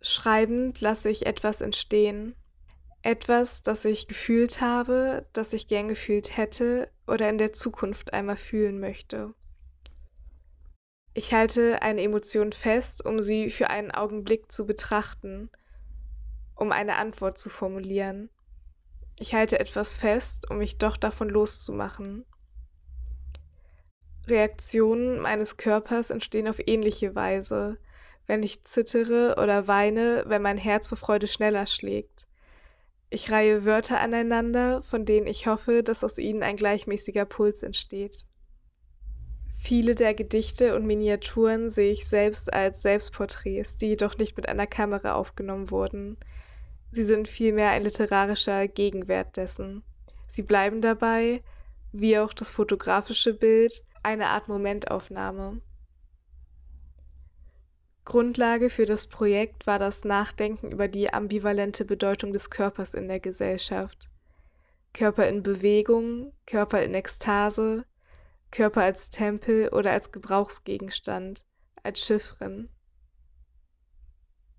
Schreibend lasse ich etwas entstehen. Etwas, das ich gefühlt habe, das ich gern gefühlt hätte oder in der Zukunft einmal fühlen möchte. Ich halte eine Emotion fest, um sie für einen Augenblick zu betrachten, um eine Antwort zu formulieren. Ich halte etwas fest, um mich doch davon loszumachen. Reaktionen meines Körpers entstehen auf ähnliche Weise wenn ich zittere oder weine, wenn mein Herz vor Freude schneller schlägt. Ich reihe Wörter aneinander, von denen ich hoffe, dass aus ihnen ein gleichmäßiger Puls entsteht. Viele der Gedichte und Miniaturen sehe ich selbst als Selbstporträts, die jedoch nicht mit einer Kamera aufgenommen wurden. Sie sind vielmehr ein literarischer Gegenwert dessen. Sie bleiben dabei, wie auch das fotografische Bild, eine Art Momentaufnahme. Grundlage für das Projekt war das Nachdenken über die ambivalente Bedeutung des Körpers in der Gesellschaft. Körper in Bewegung, Körper in Ekstase, Körper als Tempel oder als Gebrauchsgegenstand, als Chiffren.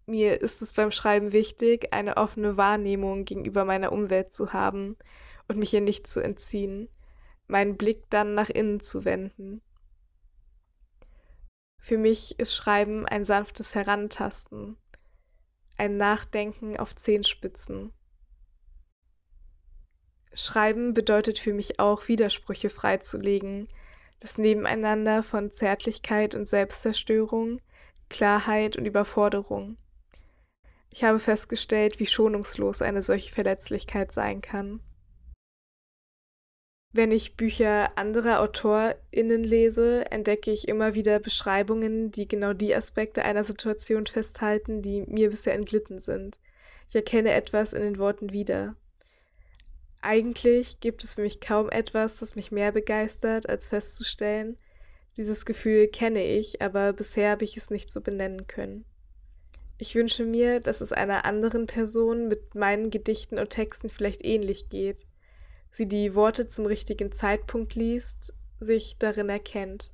Mir ist es beim Schreiben wichtig, eine offene Wahrnehmung gegenüber meiner Umwelt zu haben und mich ihr nicht zu entziehen, meinen Blick dann nach innen zu wenden. Für mich ist Schreiben ein sanftes Herantasten, ein Nachdenken auf Zehenspitzen. Schreiben bedeutet für mich auch, Widersprüche freizulegen, das Nebeneinander von Zärtlichkeit und Selbstzerstörung, Klarheit und Überforderung. Ich habe festgestellt, wie schonungslos eine solche Verletzlichkeit sein kann. Wenn ich Bücher anderer AutorInnen lese, entdecke ich immer wieder Beschreibungen, die genau die Aspekte einer Situation festhalten, die mir bisher entglitten sind. Ich erkenne etwas in den Worten wieder. Eigentlich gibt es für mich kaum etwas, das mich mehr begeistert, als festzustellen, dieses Gefühl kenne ich, aber bisher habe ich es nicht so benennen können. Ich wünsche mir, dass es einer anderen Person mit meinen Gedichten und Texten vielleicht ähnlich geht – sie die Worte zum richtigen Zeitpunkt liest, sich darin erkennt.